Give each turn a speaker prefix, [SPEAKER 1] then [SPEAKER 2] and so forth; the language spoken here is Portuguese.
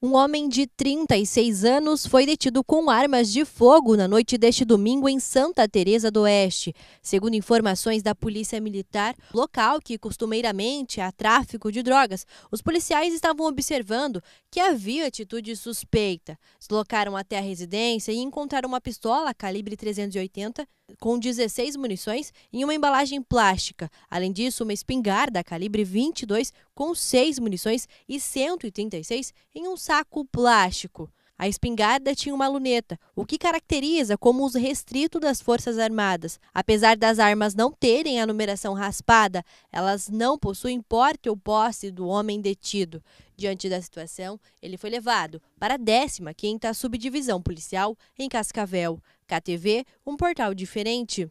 [SPEAKER 1] Um homem de 36 anos foi detido com armas de fogo na noite deste domingo em Santa Teresa do Oeste. Segundo informações da Polícia Militar, local que costumeiramente há tráfico de drogas, os policiais estavam observando que havia atitude suspeita. Deslocaram até a residência e encontraram uma pistola calibre 380 com 16 munições em uma embalagem plástica. Além disso, uma espingarda calibre 22 com 6 munições e 136 em um saco plástico. A espingarda tinha uma luneta, o que caracteriza como uso restrito das Forças Armadas. Apesar das armas não terem a numeração raspada, elas não possuem porte ou posse do homem detido. Diante da situação, ele foi levado para a 15ª Subdivisão Policial em Cascavel. KTV, um portal diferente.